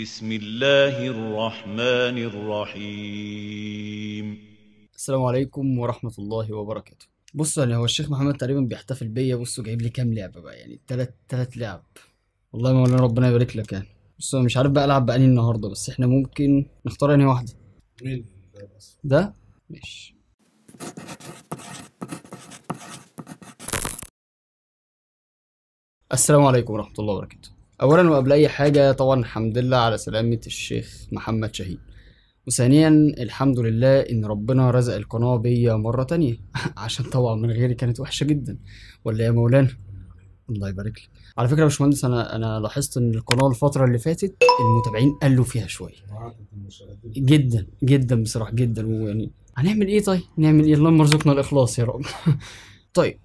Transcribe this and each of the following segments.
بسم الله الرحمن الرحيم السلام عليكم ورحمة الله وبركاته بصوا يعني هو الشيخ محمد تقريبا بيحتفل بيا بصوا جايب لي كام لعبة بقى يعني تلات تلات لعب والله مولانا ربنا يبارك لك يعني بصوا مش عارف بقى العب بأني النهاردة بس احنا ممكن نختار انهي واحدة مين ده ماشي السلام عليكم ورحمة الله وبركاته اولا وقبل اي حاجه طبعا الحمد لله على سلامه الشيخ محمد شهيد وثانيا الحمد لله ان ربنا رزق القناه بيا مره تانية عشان طبعا من غيري كانت وحشه جدا ولا يا مولانا الله يبارك لك على فكره يا باشمهندس انا انا لاحظت ان القناه الفتره اللي فاتت المتابعين قلوا فيها شويه جدا جدا بصراحه جدا ويعني هنعمل ايه طيب نعمل ايه اللهم ارزقنا الاخلاص يا رب طيب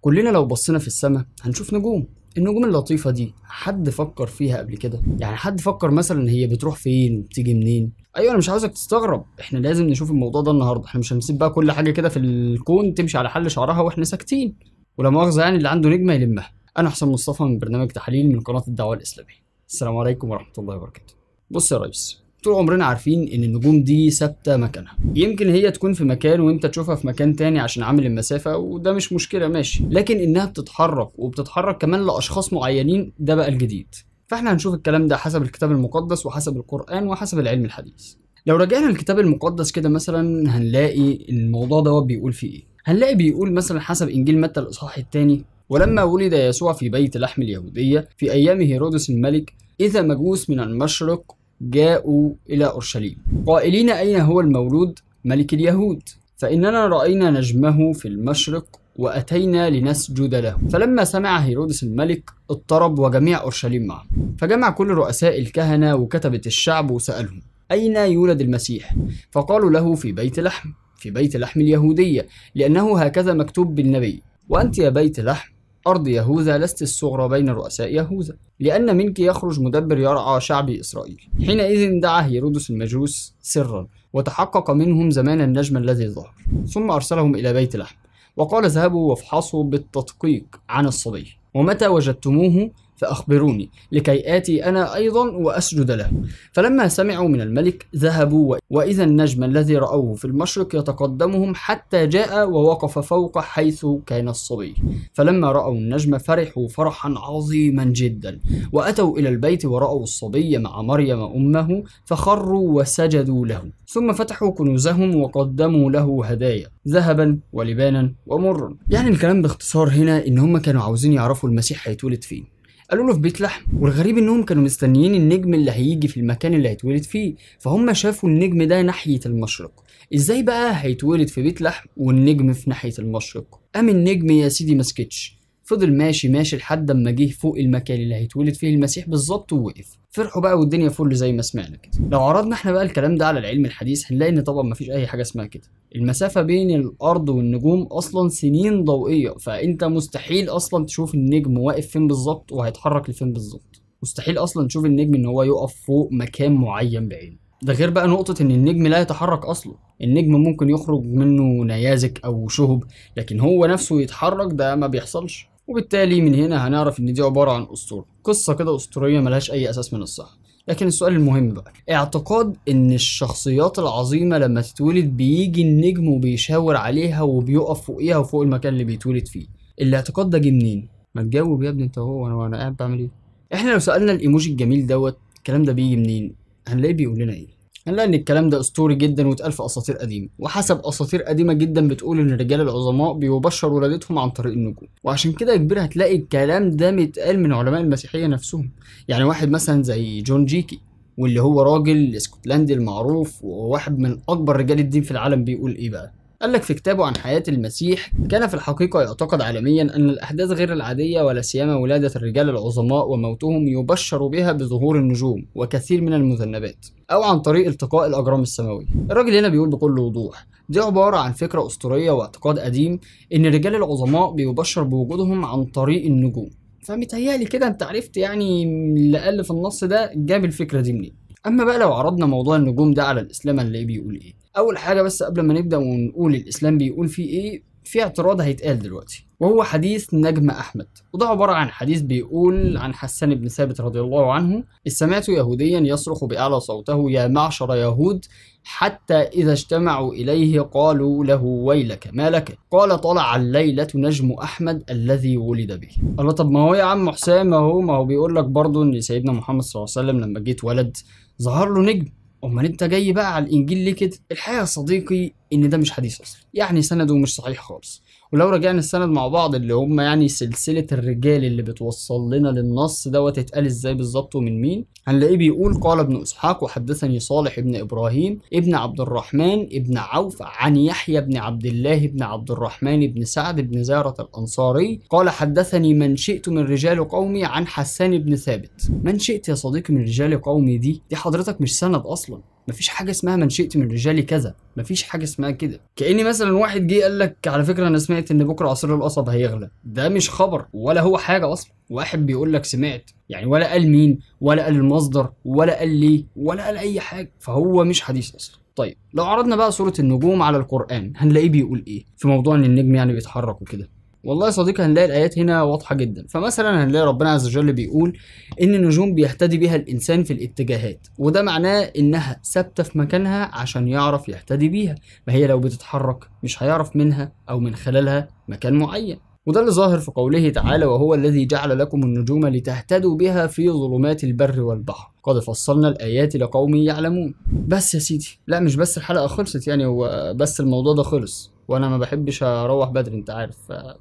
كلنا لو بصينا في السماء هنشوف نجوم النجوم اللطيفة دي حد فكر فيها قبل كده؟ يعني حد فكر مثلا هي بتروح فين وبتيجي منين؟ ايوه انا مش عاوزك تستغرب احنا لازم نشوف الموضوع ده النهارده احنا مش هنسيب بقى كل حاجة كده في الكون تمشي على حل شعرها واحنا ساكتين ولا مؤاخذة يعني اللي عنده نجمة يلمها انا حسام مصطفى من برنامج تحاليل من قناة الدعوة الإسلامية السلام عليكم ورحمة الله وبركاته بص يا ريس طول عمرنا عارفين ان النجوم دي ثابته مكانها يمكن هي تكون في مكان وانت تشوفها في مكان تاني عشان عامل المسافه وده مش مشكله ماشي لكن انها بتتحرك وبتتحرك كمان لاشخاص معينين ده بقى الجديد فاحنا هنشوف الكلام ده حسب الكتاب المقدس وحسب القران وحسب العلم الحديث لو رجعنا الكتاب المقدس كده مثلا هنلاقي الموضوع دوت بيقول فيه ايه هنلاقي بيقول مثلا حسب انجيل متى الاصحاح الثاني ولما ولد يسوع في بيت لحم اليهوديه في ايام هيرودس الملك اذا مجوس من المشرق جاءوا إلى أورشليم قائلين أين هو المولود ملك اليهود فإننا رأينا نجمه في المشرق وأتينا لنسجد له فلما سمع هيرودس الملك اضطرب وجميع أورشليم معه فجمع كل رؤساء الكهنة وكتبة الشعب وسألهم أين يولد المسيح فقالوا له في بيت لحم في بيت لحم اليهودية لأنه هكذا مكتوب بالنبي وأنت يا بيت لحم أرض يهوذا لست الصغرى بين رؤساء يهوذا لأن منك يخرج مدبر يرعى شعب إسرائيل حينئذ دعا هيرودس المجوس سرا وتحقق منهم زمان النجم الذي ظهر ثم أرسلهم إلى بيت لحم وقال اذهبوا وافحصوا بالتدقيق عن الصبي ومتى وجدتموه فأخبروني لكي آتي أنا أيضا وأسجد له فلما سمعوا من الملك ذهبوا وإذا النجم الذي رأوه في المشرق يتقدمهم حتى جاء ووقف فوق حيث كان الصبي فلما رأوا النجم فرحوا فرحا عظيما جدا وأتوا إلى البيت ورأوا الصبي مع مريم أمه فخروا وسجدوا له ثم فتحوا كنوزهم وقدموا له هدايا ذهبا ولبانا ومرا يعني الكلام باختصار هنا إن هم كانوا عاوزين يعرفوا المسيح هيتولد فين قالوا له في بيت لحم والغريب انهم كانوا مستنيين النجم اللي هيجي في المكان اللي هيتولد فيه فهم شافوا النجم ده ناحيه المشرق ازاي بقى هيتولد في بيت لحم والنجم في ناحيه المشرق قام النجم يا سيدي مسكتش فضل ماشي ماشي لحد اما جه فوق المكان اللي هيتولد فيه المسيح بالظبط ووقف فرحوا بقى والدنيا فل زي ما سمعنا كده لو عرضنا احنا بقى الكلام ده على العلم الحديث هنلاقي ان طبعا مفيش اي حاجه اسمها كده المسافه بين الارض والنجوم اصلا سنين ضوئيه فانت مستحيل اصلا تشوف النجم واقف فين بالظبط وهيتحرك لفين بالظبط مستحيل اصلا تشوف النجم ان هو يقف فوق مكان معين بعينه ده غير بقى نقطة إن النجم لا يتحرك أصلا، النجم ممكن يخرج منه نيازك أو شهب، لكن هو نفسه يتحرك ده ما بيحصلش، وبالتالي من هنا هنعرف ان دي عبارة عن اسطورة قصة كده اسطورية ملهاش اي اساس من الصح لكن السؤال المهم بقى اعتقاد ان الشخصيات العظيمه لما تتولد بيجي النجم وبيشاور عليها وبيقف فوقيها وفوق المكان اللي بيتولد فيه الاعتقاد ده جه منين ما تجاوب يا ابني انت هو وانا قاعد بعمل ايه احنا لو سالنا الايموجي الجميل دوت الكلام ده بيجي منين هنلاقيه بيقول لنا ايه هنلاقي ان الكلام ده اسطوري جدا واتقال في اساطير قديمه وحسب اساطير قديمه جدا بتقول ان الرجال العظماء بيبشر ولادتهم عن طريق النجوم وعشان كده يا كبير هتلاقي الكلام ده متقال من علماء المسيحيه نفسهم يعني واحد مثلا زي جون جيكي واللي هو راجل اسكتلندي المعروف وواحد من اكبر رجال الدين في العالم بيقول ايه بقى قال لك في كتابه عن حياة المسيح كان في الحقيقة يعتقد عالميا أن الأحداث غير العادية ولا سيما ولادة الرجال العظماء وموتهم يبشر بها بظهور النجوم وكثير من المذنبات أو عن طريق التقاء الأجرام السماوية الراجل هنا بيقول بكل وضوح دي عبارة عن فكرة أسطورية واعتقاد قديم إن الرجال العظماء بيبشر بوجودهم عن طريق النجوم فمتهيألي كده أنت عرفت يعني اللي قال في النص ده جاب الفكرة دي منين اما بقى لو عرضنا موضوع النجوم ده على الاسلام هنلاقيه بيقول ايه اول حاجه بس قبل ما نبدا ونقول الاسلام بيقول فيه ايه في اعتراض هيتقال دلوقتي وهو حديث نجم احمد وده عباره عن حديث بيقول عن حسان بن ثابت رضي الله عنه سمعت يهوديا يصرخ باعلى صوته يا معشر يهود حتى اذا اجتمعوا اليه قالوا له ويلك ما لك قال طلع الليله نجم احمد الذي ولد به الله طب ما هو يا عم حسام ما هو ما هو بيقول لك برضه ان سيدنا محمد صلى الله عليه وسلم لما جه ولد ظهر له نجم امال انت جاي بقى على الانجيل ليه كده الحقيقه يا صديقي ان ده مش حديث اصلا يعني سنده مش صحيح خالص ولو رجعنا السند مع بعض اللي هم يعني سلسله الرجال اللي بتوصل لنا للنص دوت اتقال ازاي بالظبط ومن مين هنلاقيه بيقول قال ابن اسحاق وحدثني صالح ابن ابراهيم ابن عبد الرحمن ابن عوف عن يحيى بن عبد الله بن عبد الرحمن بن سعد بن زارة الانصاري قال حدثني من شئت من رجال قومي عن حسان بن ثابت من شئت يا صديقي من رجال قومي دي دي حضرتك مش سند اصلا مفيش حاجه اسمها من شئت من رجالي كذا مفيش حاجه اسمها كده كاني مثلا واحد جه قال لك على فكره انا سمعت ان بكره عصير القصب هيغلى ده مش خبر ولا هو حاجه اصلا واحد بيقول لك سمعت يعني ولا قال مين ولا قال المصدر ولا قال ليه ولا قال اي حاجه فهو مش حديث اصلا طيب لو عرضنا بقى سورة النجوم على القران هنلاقيه بيقول ايه في موضوع ان النجم يعني بيتحرك وكده والله يا صديقي هنلاقي الايات هنا واضحه جدا فمثلا هنلاقي ربنا عز وجل بيقول ان النجوم بيهتدي بها الانسان في الاتجاهات وده معناه انها ثابته في مكانها عشان يعرف يهتدي بيها ما هي لو بتتحرك مش هيعرف منها او من خلالها مكان معين وده اللي ظاهر في قوله تعالى وهو الذي جعل لكم النجوم لتهتدوا بها في ظلمات البر والبحر قد فصلنا الآيات لقوم يعلمون بس يا سيدي لا مش بس الحلقة خلصت يعني هو بس الموضوع ده خلص وانا ما بحبش اروح بدري انت عارف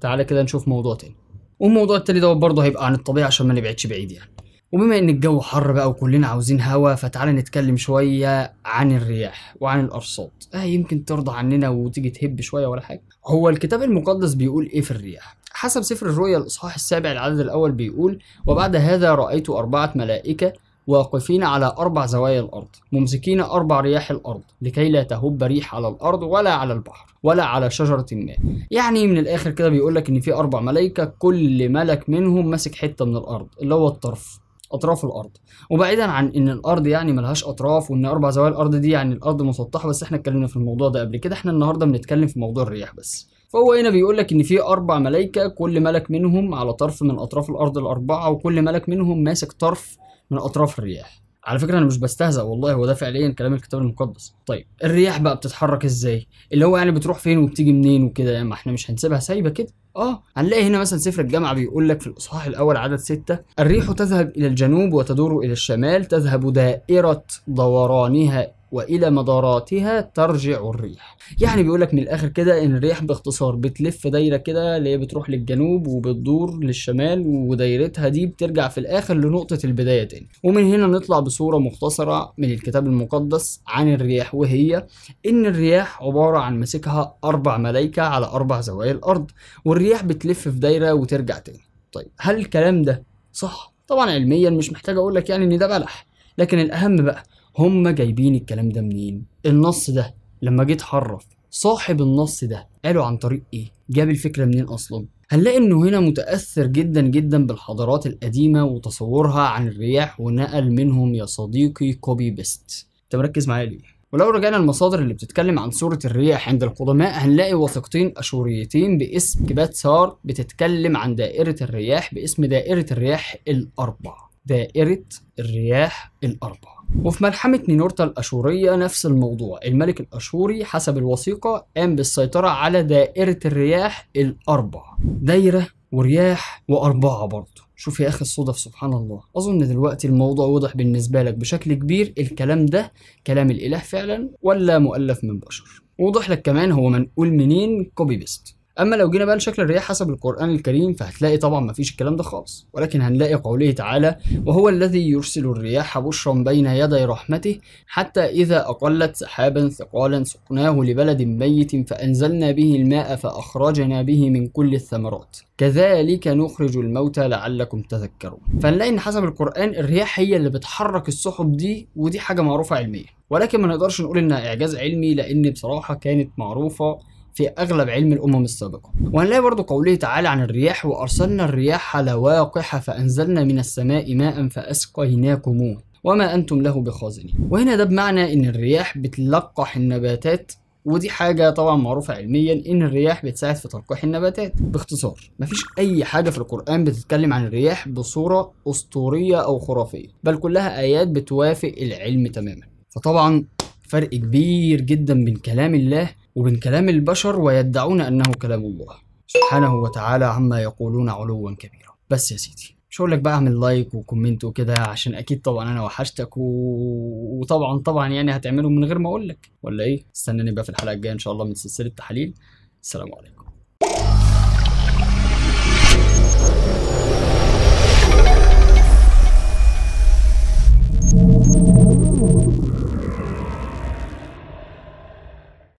تعالى كده نشوف موضوع تاني والموضوع التالي دوت برضه هيبقى عن الطبيعه عشان ما نبعدش بعيد يعني وبما ان الجو حر بقى وكلنا عاوزين هوا فتعالى نتكلم شويه عن الرياح وعن الارصاد آه يمكن ترضى عننا وتيجي تهب شويه ولا حاجه هو الكتاب المقدس بيقول ايه في الرياح حسب سفر الرؤيا الاصحاح السابع العدد الاول بيقول وبعد هذا رايت اربعه ملائكه واقفين على أربع زوايا الأرض ممسكين أربع رياح الأرض لكي لا تهب ريح على الأرض ولا على البحر ولا على شجرة ما يعني من الآخر كده بيقولك إن في أربع ملائكة كل ملك منهم ماسك حتة من الأرض اللي هو الطرف اطراف الارض وبعيدا عن ان الارض يعني ملهاش اطراف وان اربع زوايا الارض دي يعني الارض مسطحه بس احنا اتكلمنا في الموضوع ده قبل كده احنا النهارده بنتكلم في موضوع الرياح بس فهو هنا بيقول لك ان في اربع ملائكه كل ملك منهم على طرف من اطراف الارض الاربعه وكل ملك منهم ماسك طرف من اطراف الرياح على فكره انا مش بستهزأ والله هو ده فعليا كلام الكتاب المقدس طيب الرياح بقى بتتحرك ازاي اللي هو يعني بتروح فين وبتيجي منين وكده يعني ما احنا مش هنسيبها سايبه كده اه هنلاقي هنا مثلا سفر الجامعه بيقول لك في الاصحاح الاول عدد ستة الريح تذهب الى الجنوب وتدور الى الشمال تذهب دائره دورانها والى مداراتها ترجع الريح يعني بيقول لك من الاخر كده ان الريح باختصار بتلف دايره كده اللي هي بتروح للجنوب وبتدور للشمال ودايرتها دي بترجع في الاخر لنقطه البدايه تاني ومن هنا نطلع بصوره مختصره من الكتاب المقدس عن الرياح وهي ان الرياح عباره عن ماسكها اربع ملائكه على اربع زوايا الارض والرياح بتلف في دايره وترجع تاني طيب هل الكلام ده صح طبعا علميا مش محتاج اقول لك يعني ان ده بلح لكن الاهم بقى هم جايبين الكلام ده منين النص ده لما جيت حرف صاحب النص ده قالوا عن طريق ايه جاب الفكره منين اصلا هنلاقي انه هنا متاثر جدا جدا بالحضارات القديمه وتصورها عن الرياح ونقل منهم يا صديقي كوبي بيست انت مركز معايا ليه ولو رجعنا المصادر اللي بتتكلم عن صورة الرياح عند القدماء هنلاقي وثيقتين أشوريتين باسم كبات سار بتتكلم عن دائرة الرياح باسم دائرة الرياح الأربع دائرة الرياح الأربع وفي ملحمة نينورتا الأشورية نفس الموضوع الملك الأشوري حسب الوثيقة قام بالسيطرة على دائرة الرياح الأربع دايرة ورياح وأربعة برضه شوف يا اخي الصدف سبحان الله اظن دلوقتي الموضوع واضح بالنسبه لك بشكل كبير الكلام ده كلام الاله فعلا ولا مؤلف من بشر ووضح لك كمان هو منقول منين كوبي بيست اما لو جينا بقى لشكل الرياح حسب القران الكريم فهتلاقي طبعا مفيش الكلام ده خالص ولكن هنلاقي قوله تعالى وهو الذي يرسل الرياح بشرا بين يدي رحمته حتى اذا اقلت سحابا ثقالا سقناه لبلد ميت فانزلنا به الماء فاخرجنا به من كل الثمرات كذلك نخرج الموتى لعلكم تذكرون فنلاقي ان حسب القران الرياح هي اللي بتحرك السحب دي ودي حاجه معروفه علميا ولكن ما نقدرش نقول انها اعجاز علمي لان بصراحه كانت معروفه في أغلب علم الأمم السابقة وهنلاقي برضو قوله تعالى عن الرياح وأرسلنا الرياح لواقح فأنزلنا من السماء ماء فأسقيناكموه وما أنتم له بخازنين وهنا ده بمعنى إن الرياح بتلقح النباتات ودي حاجة طبعا معروفة علميا إن الرياح بتساعد في تلقيح النباتات باختصار مفيش أي حاجة في القرآن بتتكلم عن الرياح بصورة أسطورية أو خرافية بل كلها آيات بتوافق العلم تماما فطبعا فرق كبير جدا بين كلام الله ومن كلام البشر ويدعون أنه كلام الله سبحانه وتعالى عما يقولون علوا كبيرا بس يا سيدي مش هقول لك بقى اعمل لايك وكومنت وكده عشان اكيد طبعا انا وحشتك و... وطبعا طبعا يعني هتعمله من غير ما اقول لك ولا ايه استناني بقى في الحلقه الجايه ان شاء الله من سلسله تحاليل السلام عليكم